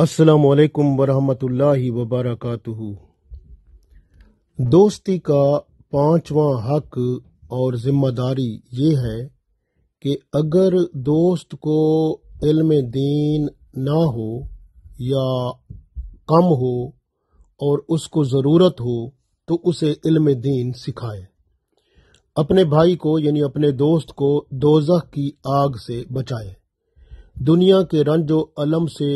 असलकम वरहमतुल्लाहि वबरकatuhu दोस्ती का पांचवा हक और ज़िम्मेदारी ये है कि अगर दोस्त को इल्म दीन ना हो या कम हो और उसको ज़रूरत हो तो उसे इल्म दीन सिखाए अपने भाई को यानी अपने दोस्त को दोजख की आग से बचाए दुनिया के रंजो अलम से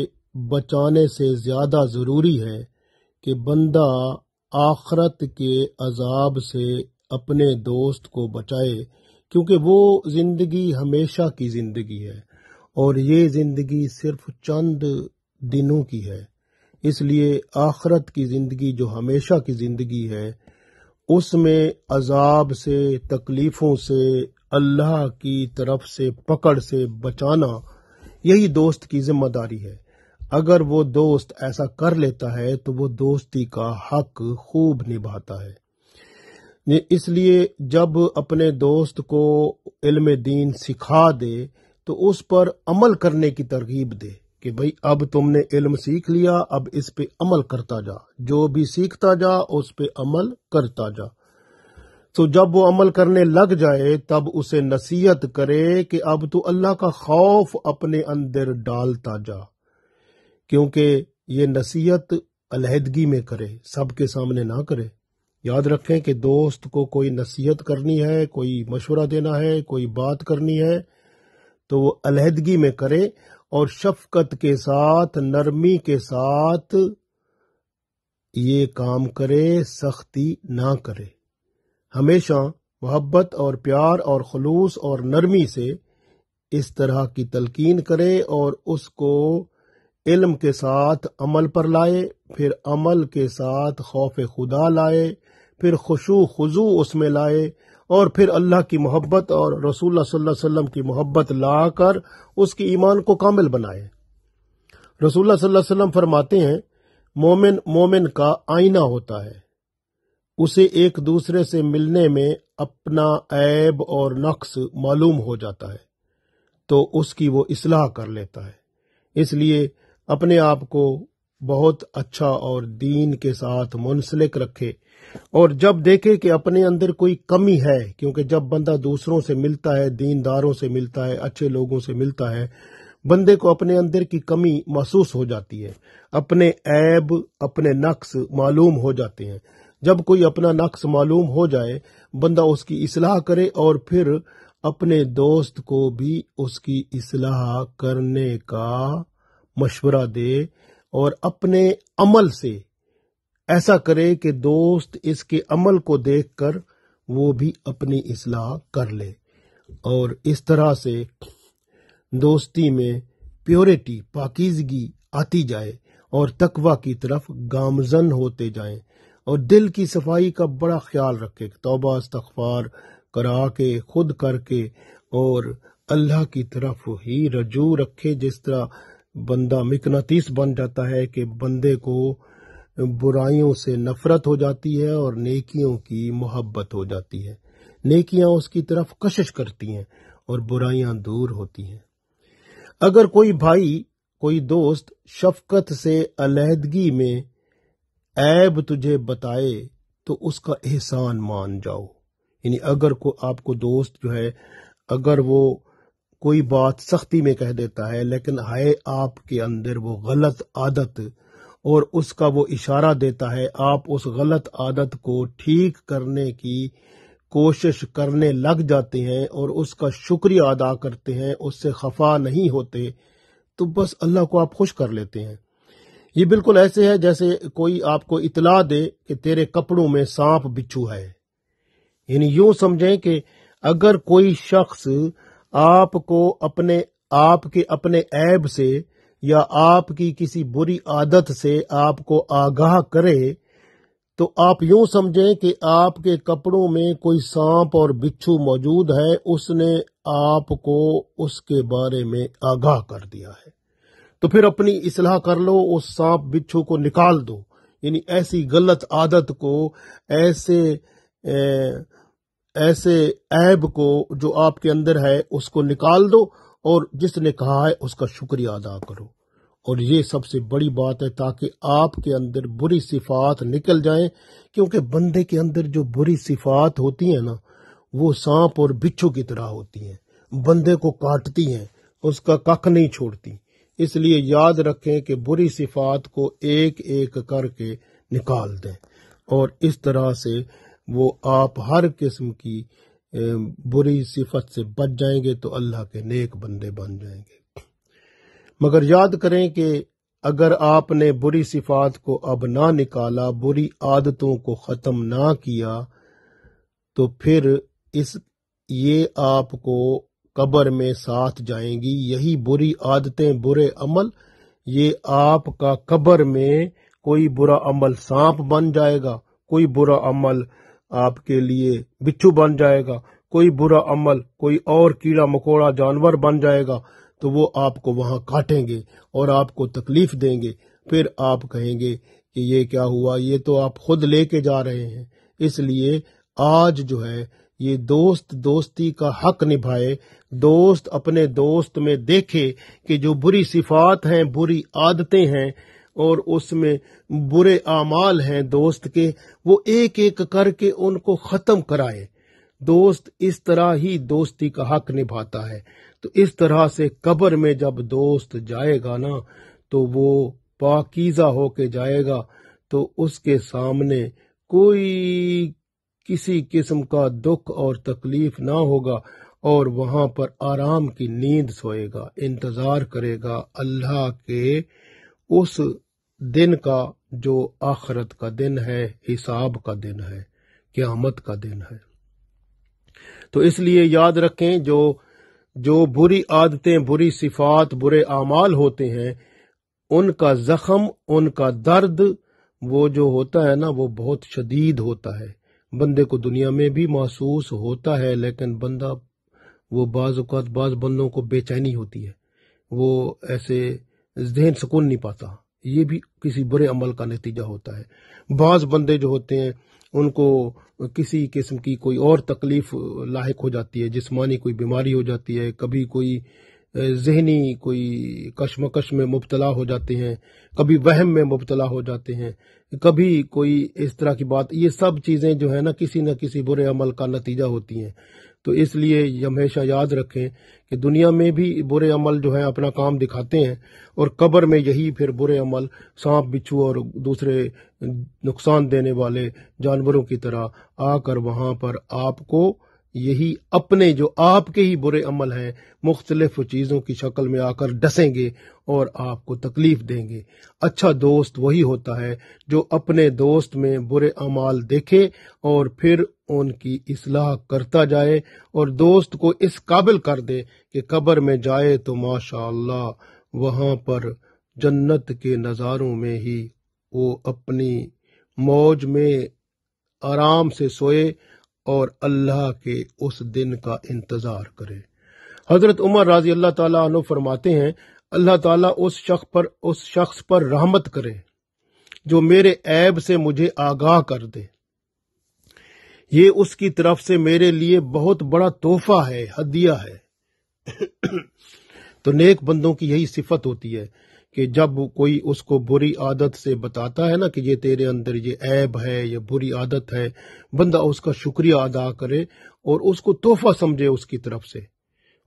बचाने से ज्यादा जरूरी है कि बंदा आखरत के अजाब से अपने दोस्त को बचाए क्योंकि वो जिंदगी हमेशा की जिंदगी है और ये जिंदगी सिर्फ चंद दिनों की है इसलिए आखरत की जिंदगी जो हमेशा की जिंदगी है उसमें अजाब से तकलीफों से अल्लाह की तरफ से पकड़ से बचाना यही दोस्त की जिम्मेदारी है अगर वो दोस्त ऐसा कर लेता है तो वो दोस्ती का हक खूब निभाता है इसलिए जब अपने दोस्त को इल्म दीन सिखा दे तो उस पर अमल करने की तरगीब दे कि भाई अब तुमने इल्म सीख लिया अब इस पे अमल करता जा जो भी सीखता जा उस पे अमल करता जा तो जब वो अमल करने लग जाए तब उसे नसीहत करे कि अब तू अल्लाह का खौफ अपने अंदर डालता जा क्योंकि ये नसीहत अलहदगी में करे सबके सामने ना करे याद रखें कि दोस्त को कोई नसीहत करनी है कोई मशवरा देना है कोई बात करनी है तो वो अलहदगी में करे और शफकत के साथ नरमी के साथ ये काम करे सख्ती ना करे हमेशा मोहब्बत और प्यार और खलूस और नरमी से इस तरह की तलकीन करे और उसको इल्म के साथ अमल पर लाए फिर अमल के साथ खौफ खुदा लाए फिर खुशू खुजू उसमें लाए और फिर अल्लाह की मोहब्बत और रसूल वसल्लम की मोहब्बत लाकर उसके ईमान को कामिल बनाए रसूल वसल्लम फरमाते हैं मोमिन मोमिन का आईना होता है उसे एक दूसरे से मिलने में अपना ऐब और नक्स मालूम हो जाता है तो उसकी वो इसलाह कर लेता है इसलिए अपने आप को बहुत अच्छा और दीन के साथ मुंसलिक रखे और जब देखे कि अपने अंदर कोई कमी है क्योंकि जब बंदा दूसरों से मिलता है दीनदारों से मिलता है अच्छे लोगों से मिलता है बंदे को अपने अंदर की कमी महसूस हो जाती है अपने ऐब अपने नक्स मालूम हो जाते हैं जब कोई अपना नक्स मालूम हो जाए बंदा उसकी इसलाह करे और फिर अपने दोस्त को भी उसकी इसलाह करने का मशवरा दे और अपने अमल से ऐसा करे कि दोस्त इसके अमल को देखकर वो भी अपनी इसलाह कर ले और इस तरह से दोस्ती में प्योरिटी पाकिजगी आती जाए और तकवा की तरफ गामजन होते जाएं और दिल की सफाई का बड़ा ख्याल रखे तोबा इस्तफार करा के खुद करके और अल्लाह की तरफ ही रजू रखे जिस तरह बंदा मिकनातीस बन जाता है कि बंदे को बुराइयों से नफरत हो जाती है और नेकियों की मोहब्बत हो जाती है नेकियां उसकी तरफ कशिश करती हैं और बुराइयां दूर होती हैं अगर कोई भाई कोई दोस्त शफकत से अलहदगी में ऐब तुझे बताए तो उसका एहसान मान जाओ यानी अगर को आपको दोस्त जो है अगर वो कोई बात सख्ती में कह देता है लेकिन है आपके अंदर वो गलत आदत और उसका वो इशारा देता है आप उस गलत आदत को ठीक करने की कोशिश करने लग जाते हैं और उसका शुक्रिया अदा करते हैं उससे खफा नहीं होते तो बस अल्लाह को आप खुश कर लेते हैं ये बिल्कुल ऐसे है जैसे कोई आपको इतला दे कि तेरे कपड़ों में सांप बिच्छू है यानी यूं समझें कि अगर कोई शख्स आपको अपने आपके अपने ऐब से या आपकी किसी बुरी आदत से आपको आगाह करे तो आप यूं समझें कि आपके कपड़ों में कोई सांप और बिच्छू मौजूद है उसने आपको उसके बारे में आगाह कर दिया है तो फिर अपनी इसलाह कर लो उस सांप बिच्छू को निकाल दो यानी ऐसी गलत आदत को ऐसे ए, ऐसे ऐब को जो आपके अंदर है उसको निकाल दो और जिसने कहा है उसका शुक्रिया अदा करो और ये सबसे बड़ी बात है ताकि आपके अंदर बुरी सिफात निकल जाए क्योंकि बंदे के अंदर जो बुरी सिफात होती है ना वो सांप और बिच्छू की तरह होती हैं बंदे को काटती हैं उसका कख नहीं छोड़ती इसलिए याद रखें कि बुरी सिफात को एक एक करके निकाल दें और इस तरह से वो आप हर किस्म की बुरी सिफत से बच जाएंगे तो अल्लाह के नेक बंदे बन जाएंगे मगर याद करें कि अगर आपने बुरी सिफात को अब ना निकाला बुरी आदतों को ख़त्म ना किया तो फिर इस ये आपको कब्र में साथ जाएंगी यही बुरी आदतें बुरे अमल ये आपका कब्र में कोई बुरा अमल सांप बन जाएगा कोई बुरा अमल आपके लिए बिच्छू बन जाएगा कोई बुरा अमल कोई और कीड़ा मकोड़ा जानवर बन जाएगा तो वो आपको वहां काटेंगे और आपको तकलीफ देंगे फिर आप कहेंगे कि ये क्या हुआ ये तो आप खुद लेके जा रहे हैं इसलिए आज जो है ये दोस्त दोस्ती का हक निभाए दोस्त अपने दोस्त में देखे कि जो बुरी सिफात हैं बुरी आदतें हैं और उसमें बुरे आमाल हैं दोस्त के वो एक एक करके उनको खत्म कराए दोस्त इस तरह ही दोस्ती का हक निभाता है तो इस तरह से कब्र में जब दोस्त जाएगा ना तो वो पाकीजा होके जाएगा तो उसके सामने कोई किसी किस्म का दुख और तकलीफ ना होगा और वहां पर आराम की नींद सोएगा इंतजार करेगा अल्लाह के उस दिन का जो आखरत का दिन है हिसाब का दिन है क्यामत का दिन है तो इसलिए याद रखें जो जो बुरी आदतें बुरी सिफात बुरे आमाल होते हैं उनका जख्म उनका दर्द वो जो होता है ना वो बहुत शदीद होता है बंदे को दुनिया में भी महसूस होता है लेकिन बंदा वो बाज़ बाज़ बंदों को बेचैनी होती है वो ऐसे जहन सुकून नहीं पाता ये भी किसी बुरे अमल का नतीजा होता है बाज़ बंदे जो होते हैं उनको किसी किस्म की कोई और तकलीफ लाक हो जाती है जिसमानी कोई बीमारी हो जाती है कभी कोई जहनी कोई कशमकश में मुबतला हो जाते हैं कभी वहम में मुबतला हो जाते हैं कभी कोई इस तरह की बात ये सब चीज़ें जो है ना किसी न किसी बुरे अमल का नतीजा होती हैं तो इसलिए हमेशा याद रखें कि दुनिया में भी बुरे अमल जो है अपना काम दिखाते हैं और कब्र में यही फिर बुरे अमल सांप बिच्छू और दूसरे नुकसान देने वाले जानवरों की तरह आकर वहां पर आपको यही अपने जो आपके ही बुरे अमल हैं मुख्तलिफ चीज़ों की शक्ल में आकर डसेंगे और आपको तकलीफ देंगे अच्छा दोस्त वही होता है जो अपने दोस्त में बुरे अमाल देखे और फिर उनकी इसलाह करता जाए और दोस्त को इस काबिल कर दे कि कबर में जाए तो माशा वहाँ पर जन्नत के नज़ारों में ही वो अपनी मौज में आराम से सोए और अल्लाह के उस दिन का इंतजार करे हजरत उमर राजी अल्लाह तला फरमाते हैं अल्लाह ताला उस शख्स पर उस शख्स पर रहमत करे जो मेरे ऐब से मुझे आगाह कर दे ये उसकी तरफ से मेरे लिए बहुत बड़ा तोहफा है हदिया है तो नेक बंदों की यही सिफत होती है कि जब कोई उसको बुरी आदत से बताता है ना कि ये तेरे अंदर ये ऐब है ये बुरी आदत है बंदा उसका शुक्रिया अदा करे और उसको तोहफा समझे उसकी तरफ से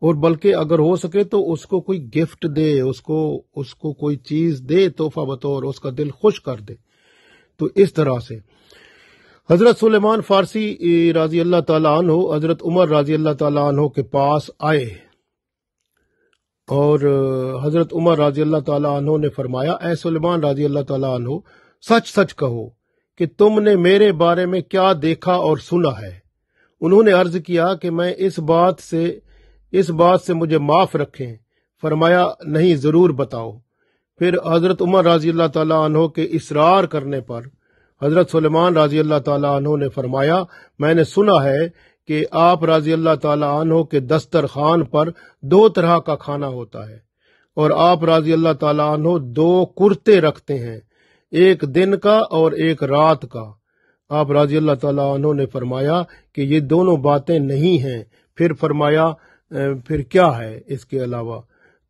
और बल्कि अगर हो सके तो उसको कोई गिफ्ट दे उसको उसको कोई चीज दे तोहफा बतौर उसका दिल खुश कर दे तो इस तरह से हजरत सुलेमान फारसी राजी अल्लाह तला हजरत उमर राजी अल्लाह तला के पास आए और हजरत उमर राजी अल्लाह तला ने फरमाया ए सलमान राजी अल्लाह तला सच सच कहो कि तुमने मेरे बारे में क्या देखा और सुना है उन्होंने अर्ज किया कि मैं इस बात से इस बात से मुझे माफ रखें फरमाया नहीं जरूर बताओ फिर हजरत उमर राजी अल्लाह तला के इसरार करने पर हजरत सलमान राजी अल्लाह तला ने फरमाया मैंने सुना है कि आप राजी अल्लाह तहों के दस्तरखान पर दो तरह का खाना होता है और आप राजी अल्लाह तहों दो कुर्ते रखते हैं एक दिन का और एक रात का आप राजी अल्लाह तहों ने फरमाया कि ये दोनों बातें नहीं है फिर फरमाया फिर क्या है इसके अलावा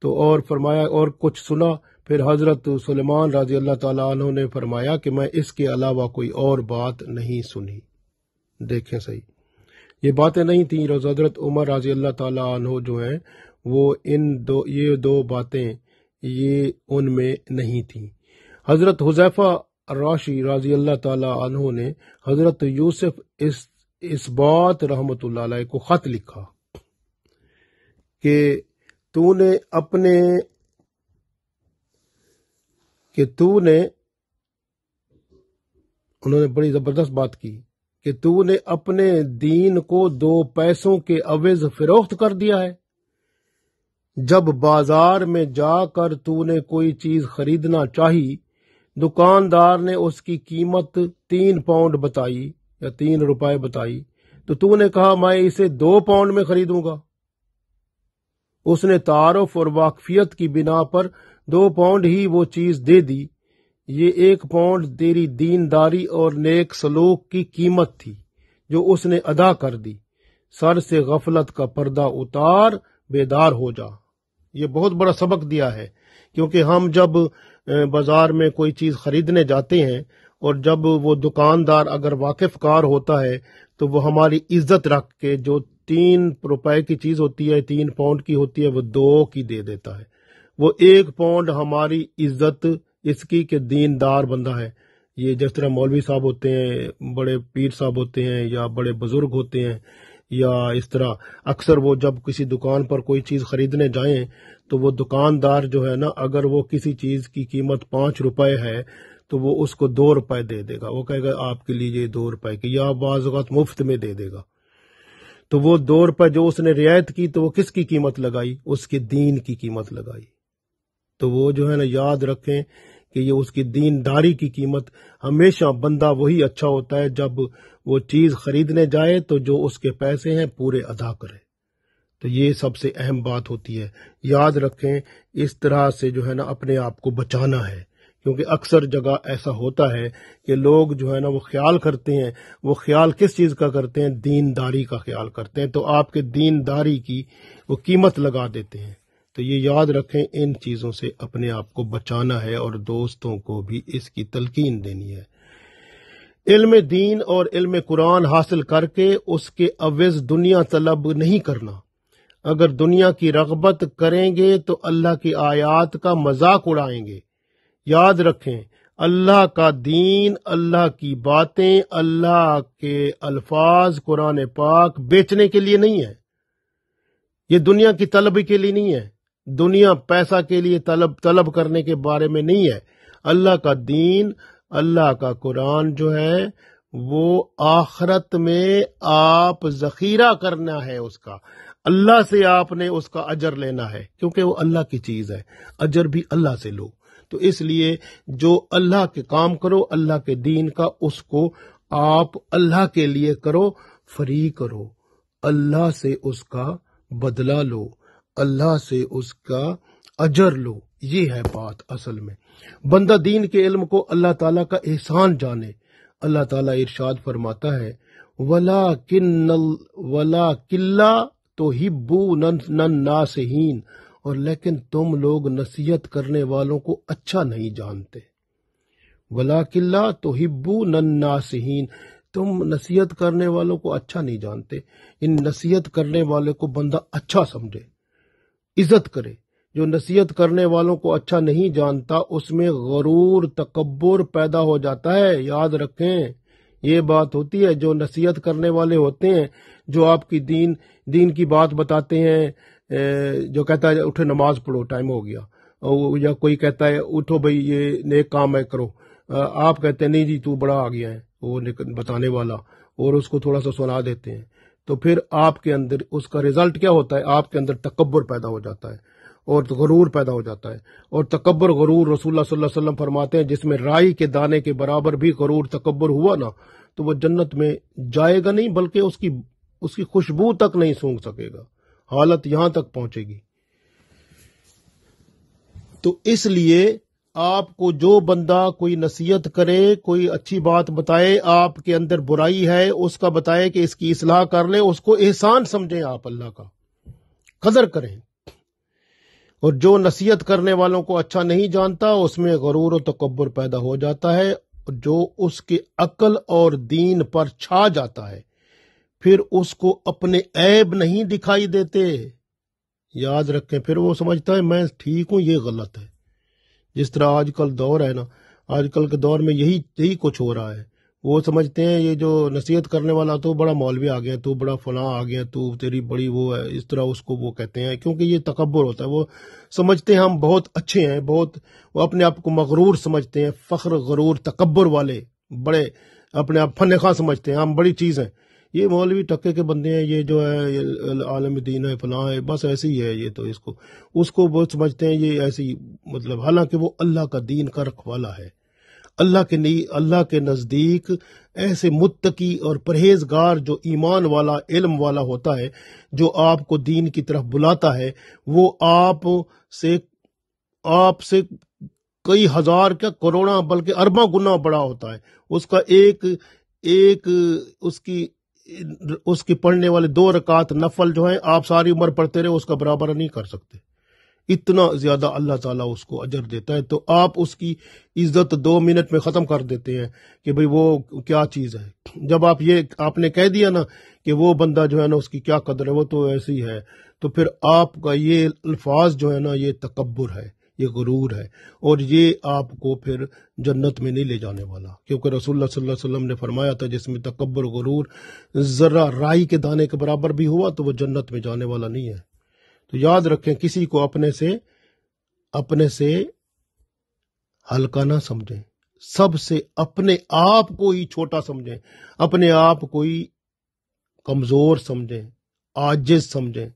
तो और फरमाया और कुछ सुना फिर हजरत सलेमान राजी अल्लाह तहों ने फरमाया कि मैं इसके अलावा कोई और बात नहीं सुनी देखें सही ये बातें नहीं थी हजरत उमर राजी अल्लाह तहो जो हैं वो इन दो ये दो बातें ये उनमें नहीं थी हजरत हुजैफा राशि राजी अल्लाह तहों ने हजरत यूसुफ इस इस बात रहमत को ख़त लिखा कि तूने अपने कि तूने उन्होंने बड़ी ज़बरदस्त बात की कि तूने अपने दीन को दो पैसों के अवेज फिरोख्त कर दिया है जब बाजार में जाकर तूने कोई चीज खरीदना चाही दुकानदार ने उसकी कीमत तीन पाउंड बताई या तीन रुपए बताई तो तूने कहा मैं इसे दो पाउंड में खरीदूंगा उसने तारफ और वाकफियत की बिना पर दो पाउंड ही वो चीज दे दी ये एक पौंड तेरी दीनदारी और नेक सलूक की कीमत थी जो उसने अदा कर दी सर से गफलत का पर्दा उतार बेदार हो जा ये बहुत बड़ा सबक दिया है क्योंकि हम जब बाजार में कोई चीज खरीदने जाते हैं और जब वो दुकानदार अगर वाकिफ कार होता है तो वो हमारी इज्जत रख के जो तीन रुपए की चीज होती है तीन पाउंड की होती है वो दो की दे देता है वो एक पाउंड हमारी इज्जत इसकी कि दीनदार बंदा है ये जिस तरह मौलवी साहब होते हैं बड़े पीर साहब होते हैं या बड़े बुजुर्ग होते हैं या इस तरह अक्सर वो जब किसी दुकान पर कोई चीज़ खरीदने जाए तो वो दुकानदार जो है ना अगर वो किसी चीज़ की कीमत पांच रुपए है तो वो उसको दो रुपए दे देगा वो कहेगा आपके लिए ये दो रुपए की या बाजत मुफ्त में दे देगा तो वो दो रुपए जो उसने रियायत की तो वो किसकी कीमत लगाई उसके दीन की कीमत लगाई तो वो जो है ना याद रखें कि ये उसकी दीनदारी की कीमत हमेशा बंदा वही अच्छा होता है जब वो चीज़ खरीदने जाए तो जो उसके पैसे हैं पूरे अदा करे तो ये सबसे अहम बात होती है याद रखें इस तरह से जो है ना अपने आप को बचाना है क्योंकि अक्सर जगह ऐसा होता है कि लोग जो है ना वो ख्याल करते हैं वो ख्याल किस चीज़ का करते हैं दीनदारी का ख्याल करते हैं तो आपके दीनदारी की वो कीमत लगा देते हैं तो ये याद रखें इन चीज़ों से अपने आप को बचाना है और दोस्तों को भी इसकी तलकीन देनी है इल्म दीन और इल्म कुरान हासिल करके उसके अवैज दुनिया तलब नहीं करना अगर दुनिया की रगबत करेंगे तो अल्लाह की आयात का मजाक उड़ाएंगे याद रखें अल्लाह का दीन अल्लाह की बातें अल्लाह के अल्फाज कुरान पाक बेचने के लिए नहीं है ये दुनिया की तलब के लिए नहीं है दुनिया पैसा के लिए तलब तलब करने के बारे में नहीं है अल्लाह का दीन अल्लाह का कुरान जो है वो आखरत में आप जखीरा करना है उसका अल्लाह से आपने उसका अजर लेना है क्योंकि वो अल्लाह की चीज है अजर भी अल्लाह से लो तो इसलिए जो अल्लाह के काम करो अल्लाह के दीन का उसको आप अल्लाह के लिए करो फ्री करो अल्लाह से उसका बदला लो अल्लाह से उसका अजर लो ये है बात असल में बंदा दीन के इल्म को अल्लाह ताला का एहसान जाने अल्लाह ताला इरशाद फरमाता है वला किन्नल वला किल्ला तो हिब्बू नासहीन और लेकिन तुम लोग नसीहत करने वालों को अच्छा नहीं जानते वला किल्ला तो हिब्बू नासहीन तुम नसीहत करने वालों को अच्छा नहीं जानते इन नसीहत करने वाले को बंदा अच्छा समझे इज्जत करे जो नसीहत करने वालों को अच्छा नहीं जानता उसमें गरूर तकबर पैदा हो जाता है याद रखें ये बात होती है जो नसीहत करने वाले होते हैं जो आपकी दीन दीन की बात बताते हैं जो कहता है उठे नमाज पढ़ो टाइम हो गया या कोई कहता है उठो भाई ये नेक काम है करो आप कहते हैं नहीं जी तू बड़ा आ गया है वो बताने वाला और उसको थोड़ा सा सुना देते हैं तो फिर आपके अंदर उसका रिजल्ट क्या होता है आपके अंदर तकबर पैदा हो जाता है और गरूर पैदा हो जाता है और तकबर गरूर रसूल सल्लल्लाहु फरमाते हैं जिसमें राई के दाने के बराबर भी गरूर तकबर हुआ ना तो वह जन्नत में जाएगा नहीं बल्कि उसकी उसकी खुशबू तक नहीं सूंघ सकेगा हालत यहां तक पहुंचेगी तो इसलिए आपको जो बंदा कोई नसीहत करे कोई अच्छी बात बताए आपके अंदर बुराई है उसका बताए कि इसकी इसलाह कर ले उसको एहसान समझें आप अल्लाह का कदर करें और जो नसीहत करने वालों को अच्छा नहीं जानता उसमें गरूर और तकबर पैदा हो जाता है जो उसके अकल और दीन पर छा जाता है फिर उसको अपने ऐब नहीं दिखाई देते याद रखें फिर वो समझता है मैं ठीक हूं ये गलत है जिस तरह आजकल दौर है ना आजकल के दौर में यही यही कुछ हो रहा है वो समझते हैं ये जो नसीहत करने वाला तो बड़ा मौलवी आ गया तू बड़ा फलां आ गया तू तेरी बड़ी वो है इस तरह उसको वो कहते हैं क्योंकि ये तकबर होता है वो समझते हैं हम बहुत अच्छे हैं बहुत वो अपने आप को मगरूर समझते हैं फ़ख्र गरूर तकबर वाले बड़े अपने आप फन खां समझते हैं हम बड़ी चीज़ हैं ये मौलवी टक्के के बंदे हैं ये जो है ये आलम दीन है फलां है बस ऐसे ही है ये तो इसको उसको बहुत समझते हैं ये ऐसी मतलब हालांकि वो अल्लाह का दीन का रखवाला है अल्लाह के नहीं अल्लाह के नज़दीक ऐसे मुत्तकी और परहेजगार जो ईमान वाला इल्म वाला होता है जो आपको दीन की तरफ बुलाता है वो आप से आप से कई हजार क्या करोड़ा बल्कि अरबा गुना बड़ा होता है उसका एक एक उसकी उसकी पढ़ने वाले दो रकात नफल जो है आप सारी उम्र पढ़ते रहे उसका बराबर नहीं कर सकते इतना ज्यादा अल्लाह ताला उसको अजर देता है तो आप उसकी इज्जत दो मिनट में ख़त्म कर देते हैं कि भाई वो क्या चीज़ है जब आप ये आपने कह दिया ना कि वो बंदा जो है ना उसकी क्या कदर है वो तो ऐसी है तो फिर आपका ये अल्फाज जो है ना ये तकबर है ये गुरूर है और ये आपको फिर जन्नत में नहीं ले जाने वाला क्योंकि रसुल्ला वसल्लम ने फरमाया था जिसमें तकबर गुरूर ज़रा राई के दाने के बराबर भी हुआ तो वह जन्नत में जाने वाला नहीं है तो याद रखें किसी को अपने से अपने से हल्का ना समझें सबसे अपने आप को ही छोटा समझें अपने आप को ही कमज़ोर समझें आजिज समझें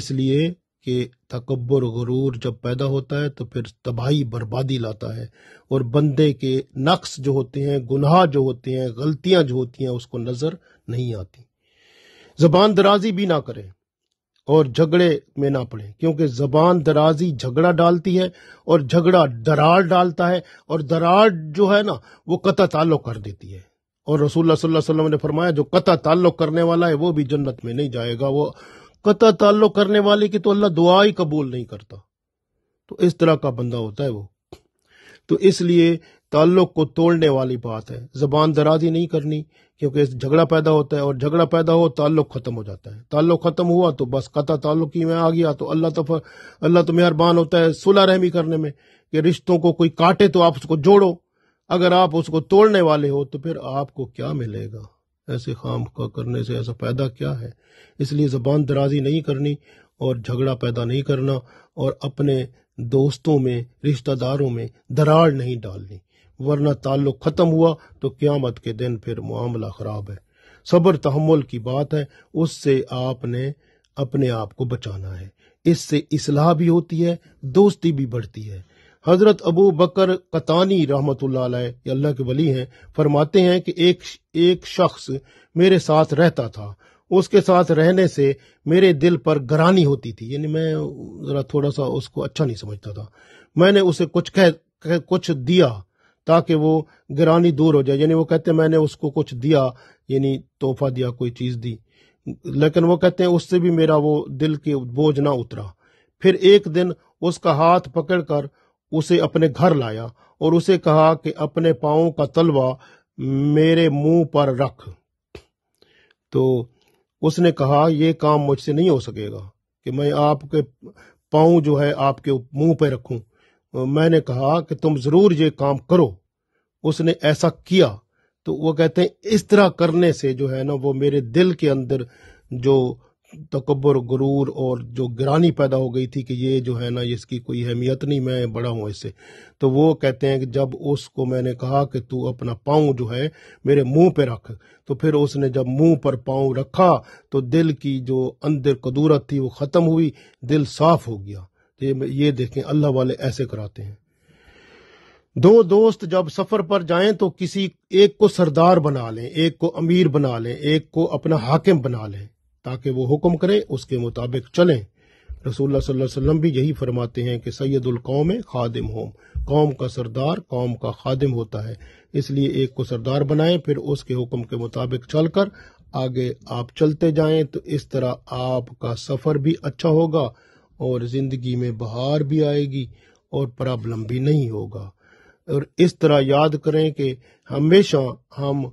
इसलिए कि तकबर गरूर जब पैदा होता है तो फिर तबाही बर्बादी लाता है और बंदे के नक्स जो होते हैं गुनाह जो होते हैं गलतियां जो होती हैं उसको नज़र नहीं आती जबान दराजी भी ना करें और झगड़े में ना पड़े क्योंकि जबान दराजी झगड़ा डालती है और झगड़ा दरार डालता है और दरार जो है ना वो कता ताल्लुक कर देती है और रसूल सल्लल्लाहु अलैहि वसल्लम ने फरमाया जो कता ताल्लुक करने वाला है वो भी जन्नत में नहीं जाएगा वो कता ताल्लुक करने वाले की तो अल्लाह दुआ ही कबूल नहीं करता तो इस तरह का बंदा होता है वो तो इसलिए ताल्लुक को तोड़ने वाली बात है जबान दराजी नहीं करनी क्योंकि झगड़ा पैदा होता है और झगड़ा पैदा हो ताल्लुक ख़त्म हो जाता है ताल्लुक ख़त्म हुआ तो बस कता ताल्लुक ही में आ गया तो अल्लाह तो अल्लाह तो मेहरबान होता है सुलह रहमी करने में कि रिश्तों को कोई काटे तो आप उसको जोड़ो अगर आप उसको तोड़ने वाले हो तो फिर आपको क्या मिलेगा ऐसे खाम का करने से ऐसा पैदा क्या है इसलिए ज़बान दराजी नहीं करनी और झगड़ा पैदा नहीं करना और अपने दोस्तों में रिश्तेदारों में दरार नहीं डालनी वरना ताल्लुक ख़त्म हुआ तो क़्यामत के दिन फिर मामला ख़राब है सब्र तहमुल की बात है उससे आपने अपने आप को बचाना है इससे इसलाह भी होती है दोस्ती भी बढ़ती है हज़रत अबू बकर कतानी रहमत अल्लाह के वली हैं फरमाते हैं कि एक एक शख्स मेरे साथ रहता था उसके साथ रहने से मेरे दिल पर गरानी होती थी यानी मैं ज़रा थोड़ा सा उसको अच्छा नहीं समझता था मैंने उसे कुछ कह, कह कुछ दिया ताकि वो गिरानी दूर हो जाए यानी वो कहते हैं मैंने उसको कुछ दिया यानी तोहफा दिया कोई चीज़ दी लेकिन वो कहते हैं उससे भी मेरा वो दिल के बोझ ना उतरा फिर एक दिन उसका हाथ पकड़कर उसे अपने घर लाया और उसे कहा कि अपने पाओ का तलवा मेरे मुंह पर रख तो उसने कहा ये काम मुझसे नहीं हो सकेगा कि मैं आपके पाओ जो है आपके मुंह पर रखूं मैंने कहा कि तुम ज़रूर ये काम करो उसने ऐसा किया तो वो कहते हैं इस तरह करने से जो है ना वो मेरे दिल के अंदर जो तकबर गुरूर और जो गिरानी पैदा हो गई थी कि ये जो है ना इसकी कोई अहमियत नहीं मैं बड़ा हूँ इससे तो वो कहते हैं कि जब उसको मैंने कहा कि तू अपना पाँव जो है मेरे मुंह पे रख तो फिर उसने जब मुंह पर पाँव रखा तो दिल की जो अंदर कदूरत थी वो ख़त्म हुई दिल साफ हो गया तो ये ये देखें अल्लाह वाले ऐसे कराते हैं दो दोस्त जब सफर पर जाएं तो किसी एक को सरदार बना लें एक को अमीर बना लें एक को अपना हाकिम बना लें ताकि वो हुक्म करे उसके मुताबिक चलें रसूल वसल्लम भी यही फरमाते हैं कि सैदुल कौम खादिम होम कौम का सरदार कौम का खादिम होता है इसलिए एक को सरदार बनाएं फिर उसके हुक्म के मुताबिक चलकर आगे आप चलते जाएं तो इस तरह आपका सफ़र भी अच्छा होगा और ज़िंदगी में बहार भी आएगी और प्रॉब्लम भी नहीं होगा और इस तरह याद करें कि हमेशा हम